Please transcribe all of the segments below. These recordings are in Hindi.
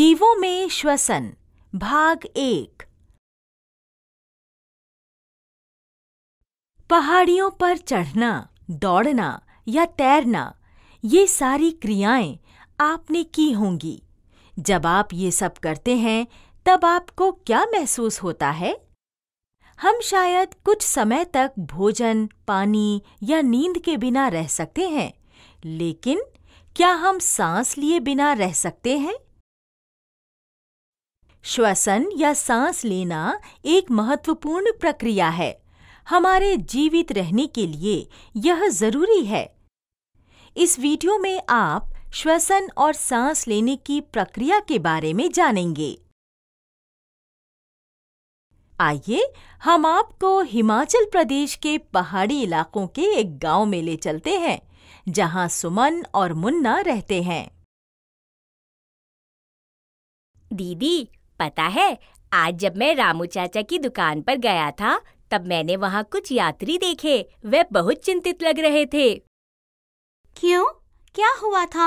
जीवों में श्वसन भाग एक पहाड़ियों पर चढ़ना दौड़ना या तैरना ये सारी क्रियाएं आपने की होंगी जब आप ये सब करते हैं तब आपको क्या महसूस होता है हम शायद कुछ समय तक भोजन पानी या नींद के बिना रह सकते हैं लेकिन क्या हम सांस लिए बिना रह सकते हैं श्वसन या सांस लेना एक महत्वपूर्ण प्रक्रिया है हमारे जीवित रहने के लिए यह जरूरी है इस वीडियो में आप श्वसन और सांस लेने की प्रक्रिया के बारे में जानेंगे आइए हम आपको हिमाचल प्रदेश के पहाड़ी इलाकों के एक गांव में ले चलते हैं जहां सुमन और मुन्ना रहते हैं दीदी पता है आज जब मैं रामू चाचा की दुकान पर गया था तब मैंने वहाँ कुछ यात्री देखे वे बहुत चिंतित लग रहे थे क्यों क्या हुआ था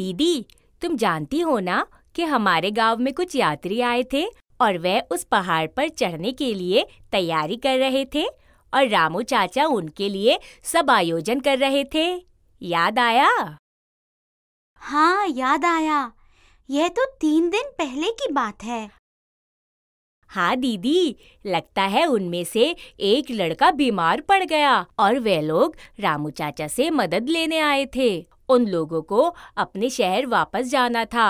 दीदी तुम जानती हो ना कि हमारे गांव में कुछ यात्री आए थे और वे उस पहाड़ पर चढ़ने के लिए तैयारी कर रहे थे और रामू चाचा उनके लिए सब आयोजन कर रहे थे याद आया हाँ याद आया यह तो तीन दिन पहले की बात है हाँ दीदी लगता है उनमें से एक लड़का बीमार पड़ गया और वे लोग रामू चाचा से मदद लेने आए थे उन लोगों को अपने शहर वापस जाना था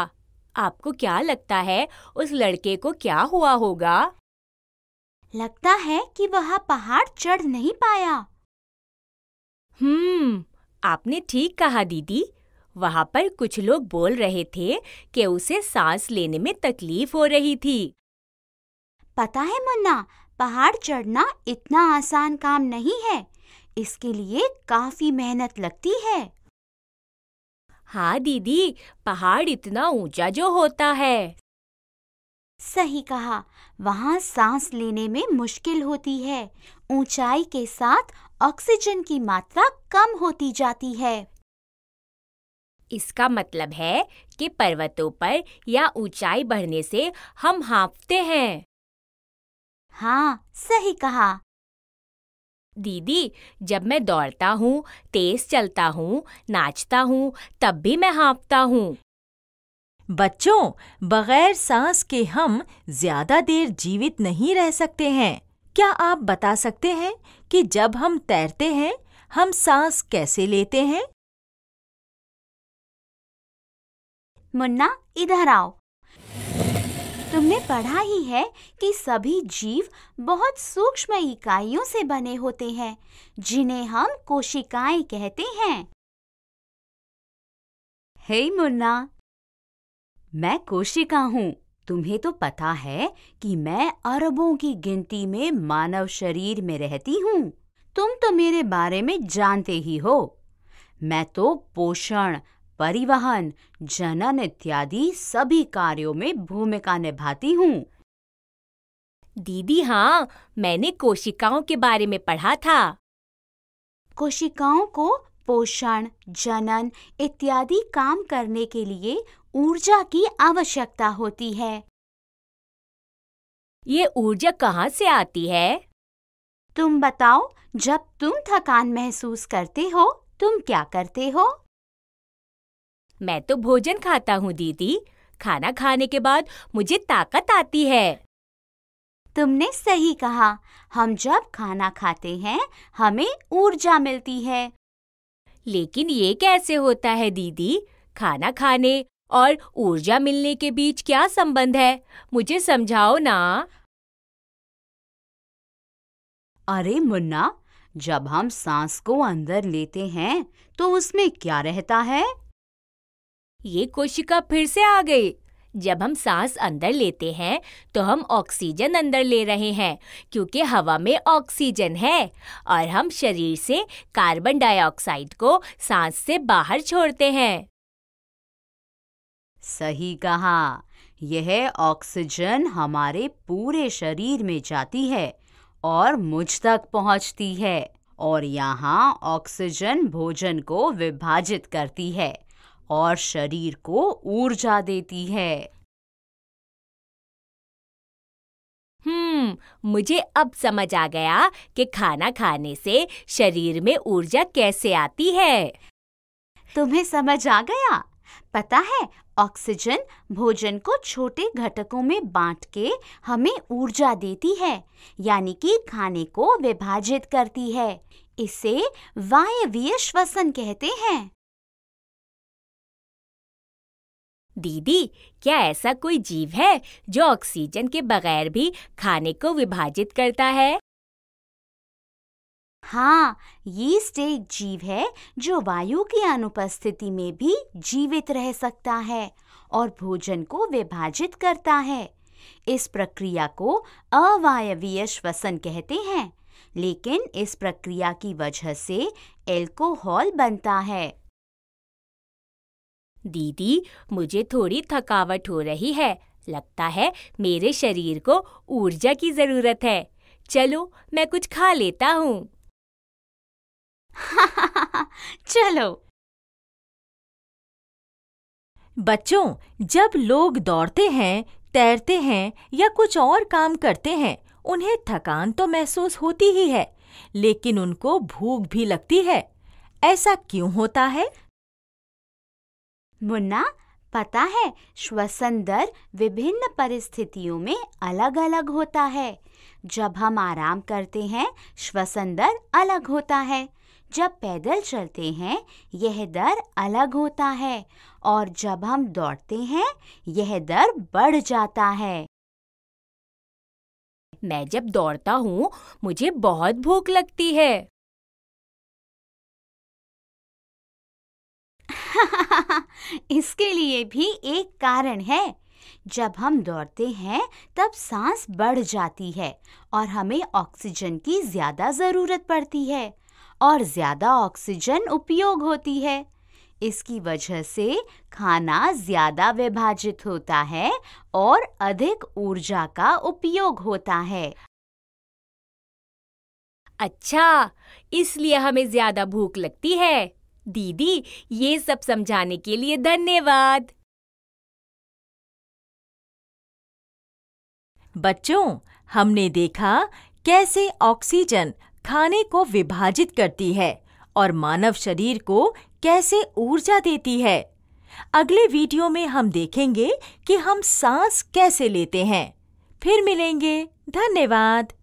आपको क्या लगता है उस लड़के को क्या हुआ होगा लगता है कि वह पहाड़ चढ़ नहीं पाया हम्म आपने ठीक कहा दीदी वहाँ पर कुछ लोग बोल रहे थे कि उसे सांस लेने में तकलीफ हो रही थी पता है मुन्ना पहाड़ चढ़ना इतना आसान काम नहीं है इसके लिए काफी मेहनत लगती है हाँ दीदी पहाड़ इतना ऊंचा जो होता है सही कहा वहाँ सांस लेने में मुश्किल होती है ऊंचाई के साथ ऑक्सीजन की मात्रा कम होती जाती है इसका मतलब है कि पर्वतों पर या ऊंचाई बढ़ने से हम हाँफते हैं हाँ सही कहा दीदी जब मैं दौड़ता हूँ तेज चलता हूँ नाचता हूँ तब भी मैं हाँफता हूँ बच्चों बगैर सांस के हम ज्यादा देर जीवित नहीं रह सकते हैं क्या आप बता सकते हैं कि जब हम तैरते हैं हम सांस कैसे लेते हैं मुन्ना इधर आओ तुमने पढ़ा ही है कि सभी जीव बहुत सूक्ष्म इकाइयों से बने होते हैं जिन्हें हम कोशिकाएं कहते हैं हे hey, मुन्ना मैं कोशिका हूँ तुम्हें तो पता है कि मैं अरबों की गिनती में मानव शरीर में रहती हूँ तुम तो मेरे बारे में जानते ही हो मैं तो पोषण परिवहन जनन इत्यादि सभी कार्यों में भूमिका निभाती हूँ दीदी हाँ मैंने कोशिकाओं के बारे में पढ़ा था कोशिकाओं को पोषण जनन इत्यादि काम करने के लिए ऊर्जा की आवश्यकता होती है ये ऊर्जा कहाँ से आती है तुम बताओ जब तुम थकान महसूस करते हो तुम क्या करते हो मैं तो भोजन खाता हूँ दीदी खाना खाने के बाद मुझे ताकत आती है तुमने सही कहा हम जब खाना खाते हैं हमें ऊर्जा मिलती है लेकिन ये कैसे होता है दीदी खाना खाने और ऊर्जा मिलने के बीच क्या संबंध है मुझे समझाओ ना अरे मुन्ना जब हम सांस को अंदर लेते हैं तो उसमें क्या रहता है ये कोशिका फिर से आ गई। जब हम सांस अंदर लेते हैं तो हम ऑक्सीजन अंदर ले रहे हैं क्योंकि हवा में ऑक्सीजन है और हम शरीर से कार्बन डाइऑक्साइड को सांस से बाहर छोड़ते हैं सही कहा यह ऑक्सीजन हमारे पूरे शरीर में जाती है और मुझ तक पहुंचती है और यहाँ ऑक्सीजन भोजन को विभाजित करती है और शरीर को ऊर्जा देती है हम्म मुझे अब समझ आ गया कि खाना खाने से शरीर में ऊर्जा कैसे आती है तुम्हें समझ आ गया पता है ऑक्सीजन भोजन को छोटे घटकों में बांट के हमें ऊर्जा देती है यानी कि खाने को विभाजित करती है इसे वायवीय श्वसन कहते हैं दीदी क्या ऐसा कोई जीव है जो ऑक्सीजन के बगैर भी खाने को विभाजित करता है हाँ यीस्ट एक जीव है जो वायु की अनुपस्थिति में भी जीवित रह सकता है और भोजन को विभाजित करता है इस प्रक्रिया को अवायवीय श्वसन कहते हैं लेकिन इस प्रक्रिया की वजह से एल्कोहल बनता है दीदी मुझे थोड़ी थकावट हो रही है लगता है मेरे शरीर को ऊर्जा की जरूरत है चलो मैं कुछ खा लेता हूँ चलो बच्चों जब लोग दौड़ते हैं तैरते हैं या कुछ और काम करते हैं उन्हें थकान तो महसूस होती ही है लेकिन उनको भूख भी लगती है ऐसा क्यों होता है मुन्ना पता है श्वसन दर विभिन्न परिस्थितियों में अलग अलग होता है जब हम आराम करते हैं श्वसन दर अलग होता है जब पैदल चलते हैं यह दर अलग होता है और जब हम दौड़ते हैं यह दर बढ़ जाता है मैं जब दौड़ता हूँ मुझे बहुत भूख लगती है इसके लिए भी एक कारण है जब हम दौड़ते हैं तब सांस बढ़ जाती है और हमें ऑक्सीजन की ज़्यादा ज़रूरत पड़ती है और ज़्यादा ऑक्सीजन उपयोग होती है इसकी वजह से खाना ज़्यादा विभाजित होता है और अधिक ऊर्जा का उपयोग होता है अच्छा इसलिए हमें ज़्यादा भूख लगती है दीदी ये सब समझाने के लिए धन्यवाद बच्चों हमने देखा कैसे ऑक्सीजन खाने को विभाजित करती है और मानव शरीर को कैसे ऊर्जा देती है अगले वीडियो में हम देखेंगे कि हम सांस कैसे लेते हैं फिर मिलेंगे धन्यवाद